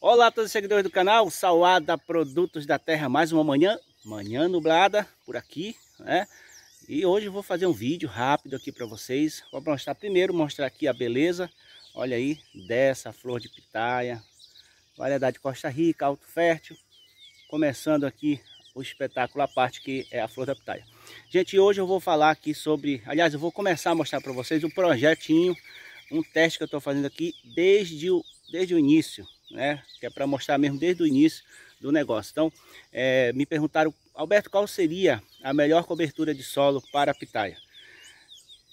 Olá a todos os seguidores do canal, Salada Produtos da Terra, mais uma manhã, manhã nublada por aqui, né? E hoje eu vou fazer um vídeo rápido aqui para vocês, vou mostrar primeiro, mostrar aqui a beleza, olha aí, dessa flor de pitaia, variedade Costa Rica, alto fértil, começando aqui o espetáculo, a parte que é a flor da pitaia. Gente, hoje eu vou falar aqui sobre, aliás, eu vou começar a mostrar para vocês o projetinho, um teste que eu estou fazendo aqui desde o, desde o início, né? Que é para mostrar mesmo desde o início do negócio. Então, é, me perguntaram, Alberto, qual seria a melhor cobertura de solo para a pitaia?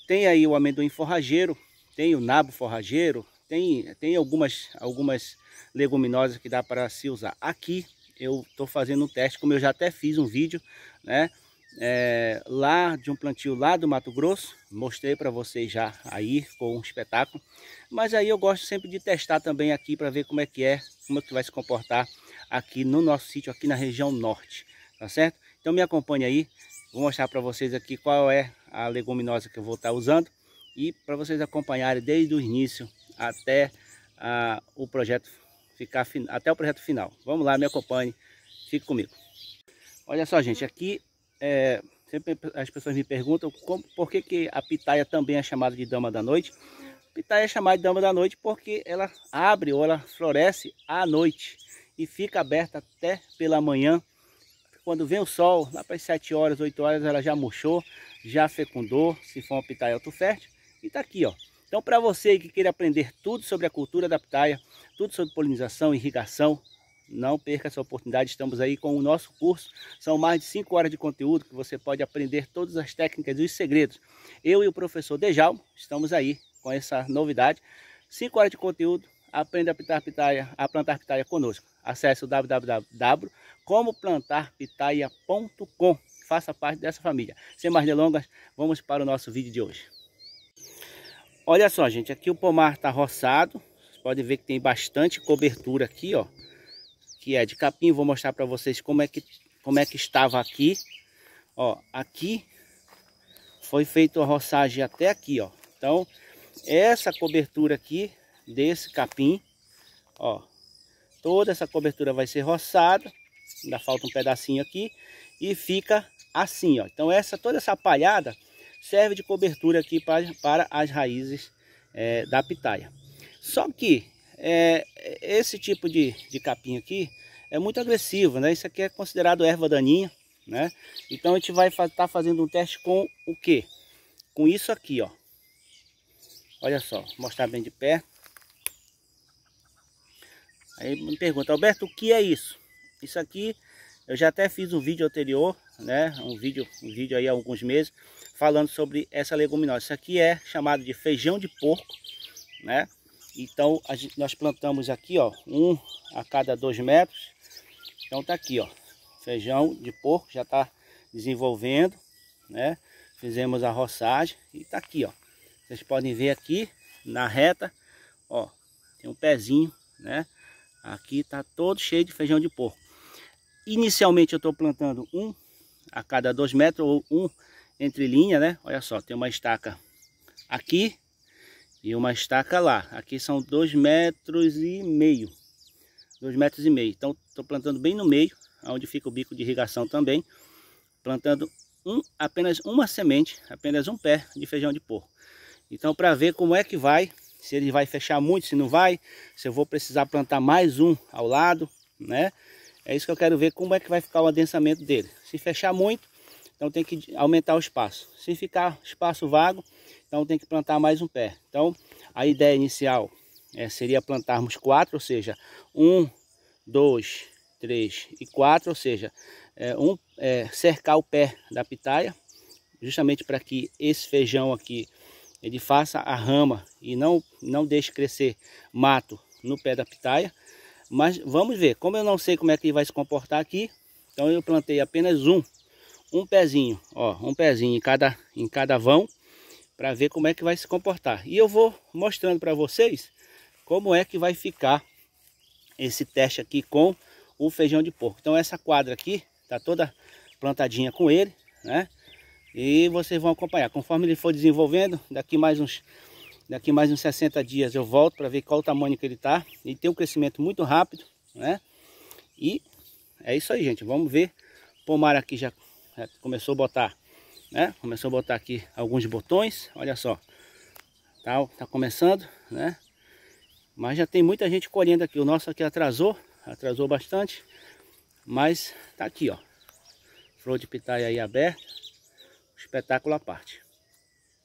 Tem aí o amendoim forrageiro, tem o nabo forrageiro, tem, tem algumas, algumas leguminosas que dá para se usar. Aqui eu estou fazendo um teste, como eu já até fiz um vídeo, né? é, lá de um plantio lá do Mato Grosso, mostrei para vocês já aí, ficou um espetáculo, mas aí eu gosto sempre de testar também aqui para ver como é que é, como é que vai se comportar aqui no nosso sítio, aqui na região norte, tá certo? Então me acompanhe aí, vou mostrar para vocês aqui qual é a leguminosa que eu vou estar tá usando e para vocês acompanharem desde o início até o projeto ficar até o projeto final. Vamos lá, me acompanhe, fique comigo. Olha só gente, aqui é, sempre as pessoas me perguntam como, por que, que a pitaia também é chamada de dama da noite. Pitaia é chamada de dama da noite porque ela abre ou ela floresce à noite e fica aberta até pela manhã. Quando vem o sol, lá para as 7 horas, 8 horas, ela já murchou, já fecundou, se for uma pitaia autofértil, e está aqui, ó. Então, para você que queira aprender tudo sobre a cultura da pitaia, tudo sobre polinização, irrigação, não perca essa oportunidade, estamos aí com o nosso curso. São mais de 5 horas de conteúdo que você pode aprender todas as técnicas e os segredos. Eu e o professor Dejal estamos aí com essa novidade. 5 horas de conteúdo, aprenda a, pitar pitaia, a plantar pitaia conosco. Acesse o www.comoplantarpitaia.com. Faça parte dessa família. Sem mais delongas, vamos para o nosso vídeo de hoje. Olha só, gente, aqui o pomar está roçado. Você pode ver que tem bastante cobertura aqui, ó que é de capim. Vou mostrar para vocês como é, que, como é que estava aqui. Ó, aqui foi feita a roçagem até aqui, ó. Então, essa cobertura aqui desse capim, ó, toda essa cobertura vai ser roçada. Ainda falta um pedacinho aqui e fica assim, ó. Então, essa toda essa palhada serve de cobertura aqui para, para as raízes é, da pitaia. Só que é, esse tipo de, de capim aqui é muito agressivo, né? Isso aqui é considerado erva daninha, né? Então a gente vai estar tá fazendo um teste com o que? Com isso aqui, ó. Olha só, vou mostrar bem de pé. Aí me pergunta, Alberto, o que é isso? Isso aqui, eu já até fiz um vídeo anterior, né? Um vídeo, um vídeo aí há alguns meses, falando sobre essa leguminosa. Isso aqui é chamado de feijão de porco, né? Então gente, nós plantamos aqui, ó, um a cada dois metros. Então tá aqui, ó, feijão de porco já tá desenvolvendo, né? Fizemos a roçagem e tá aqui, ó. Vocês podem ver aqui na reta, ó, tem um pezinho, né? Aqui tá todo cheio de feijão de porco. Inicialmente eu estou plantando um a cada dois metros ou um entre linha, né? Olha só, tem uma estaca aqui e uma estaca lá. Aqui são dois metros e meio, dois metros e meio. Então estou plantando bem no meio, onde fica o bico de irrigação também, plantando um, apenas uma semente, apenas um pé de feijão de porco. Então para ver como é que vai, se ele vai fechar muito, se não vai, se eu vou precisar plantar mais um ao lado, né? É isso que eu quero ver como é que vai ficar o adensamento dele. Se fechar muito, então tem que aumentar o espaço. Se ficar espaço vago, então tem que plantar mais um pé. Então a ideia inicial é, seria plantarmos quatro, ou seja, um, dois, três e quatro, ou seja, é, um, é, cercar o pé da pitaia, justamente para que esse feijão aqui ele faça a rama e não, não deixe crescer mato no pé da pitaia. Mas vamos ver, como eu não sei como é que ele vai se comportar aqui, então eu plantei apenas um, um pezinho, ó, um pezinho em cada, em cada vão, para ver como é que vai se comportar. E eu vou mostrando para vocês como é que vai ficar esse teste aqui com o feijão de porco. Então essa quadra aqui tá toda plantadinha com ele, né? E vocês vão acompanhar. Conforme ele for desenvolvendo, daqui mais uns daqui mais uns 60 dias eu volto para ver qual o tamanho que ele tá. Ele tem um crescimento muito rápido, né? E é isso aí, gente. Vamos ver. Pomar aqui já começou a botar né? Começou a botar aqui alguns botões, olha só. Tá, tá começando, né? Mas já tem muita gente colhendo aqui. O nosso aqui atrasou, atrasou bastante. Mas tá aqui, ó. Flor de pitaia aí aberta. Espetáculo à parte.